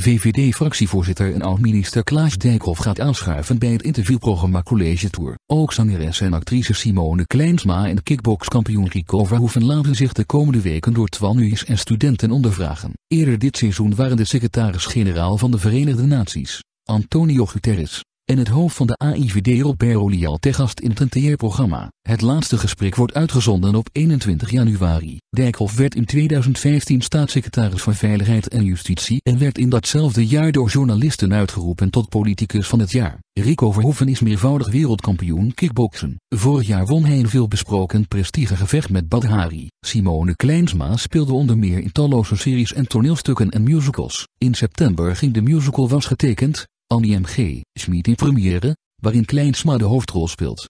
VVD-fractievoorzitter en oud-minister Klaas Dijkhoff gaat aanschuiven bij het interviewprogramma College Tour. Ook zangeres en actrice Simone Kleinsma en kickboxkampioen Rico Verhoeven laten zich de komende weken door Twanuis en studenten ondervragen. Eerder dit seizoen waren de secretaris-generaal van de Verenigde Naties, Antonio Guterres, en het hoofd van de AIVD Robert Olial te gast in het NTR-programma. Het laatste gesprek wordt uitgezonden op 21 januari. Dijkhoff werd in 2015 staatssecretaris van Veiligheid en Justitie en werd in datzelfde jaar door journalisten uitgeroepen tot politicus van het jaar. Rico Verhoeven is meervoudig wereldkampioen kickboksen. Vorig jaar won hij een veelbesproken prestigegevecht met Badhari. Simone Kleinsma speelde onder meer in talloze series en toneelstukken en musicals. In september ging de musical Was getekend, Annie M.G. Schmid in première, waarin Kleinsma de hoofdrol speelt.